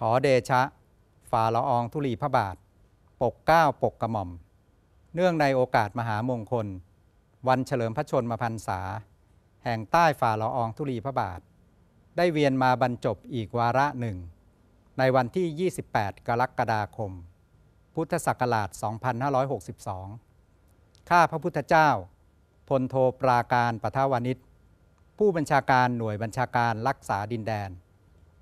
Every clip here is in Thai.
ขอเดชะฝ่าละอองธุลีพระบาท ปกเก้าปกกระหม่อม เนื่องในโอกาสมหามงคล วันเฉลิมพระชนมพรรษา แห่งใต้ฝ่าละอองธุลีพระบาท ได้เวียนมาบรรจบอีกวาระหนึ่ง ในวันที่ 28 กรกฎาคม พุทธศักราช 2562 ข้าพระพุทธเจ้า พลโทปราการปทวานิชผู้บัญชาการหน่วยบัญชาการรักษาดินแดน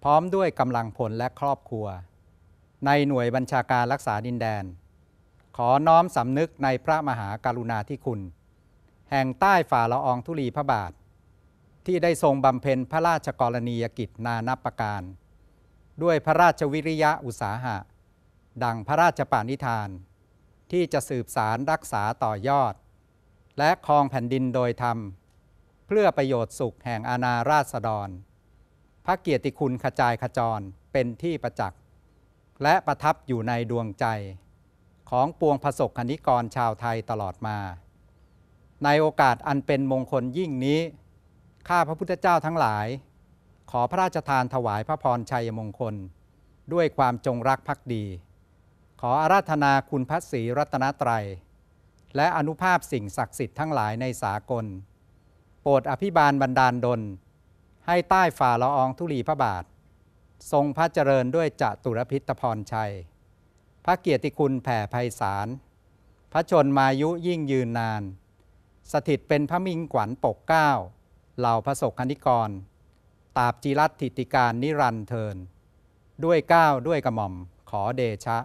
พร้อมด้วยกำลังพลและครอบครัว ในหน่วยบัญชาการรักษาดินแดน ขอน้อมสำนึกในพระมหาการุณาธิคุณ แห่งใต้ฝ่าละอองธุลีพระบาท ที่ได้ทรงบำเพ็ญพระราชกรณียกิจนานับประการ ด้วยพระราชวิริยะอุตสาหะ ดังพระราชปานิธาน ที่จะสืบสารรักษาต่อยอด และครองแผ่นดินโดยธรรม เพื่อประโยชน์สุขแห่งอาณาราษฎรพระเกียรติคุณขจายขจรเป็นที่ประจักษ์ และประทับอยู่ในดวงใจ ของปวงผระสกคณิกรชาวไทยตลอดมา ในโอกาสอันเป็นมงคลยิ่งนี้ ข้าพระพุทธเจ้าทั้งหลาย ขอพระราชทานถวายพระพรชัยมงคล ด้วยความจงรักภักดี ขออาราธนาคุณพระศรีรัตนตรัย และอนุภาพสิ่งศักดิ์สิทธิ์ทั้งหลายในสากล โปรดอภิบาลบันดาลดลให้ใต้ฝ่าละอองธุลีพระบาท ทรงพระเจริญด้วยจตุรพิตพรชัย พระเกียรติคุณแผ่ไพศาลพระชนมายุยิ่งยืนนาน สถิตเป็นพระมิ่งขวัญปกเก้า เหล่าพระศกคิกรตาบจีรัตถิติการนิรันเทิน ด้วยก้าวด้วยกระหม่อมขอเดชะ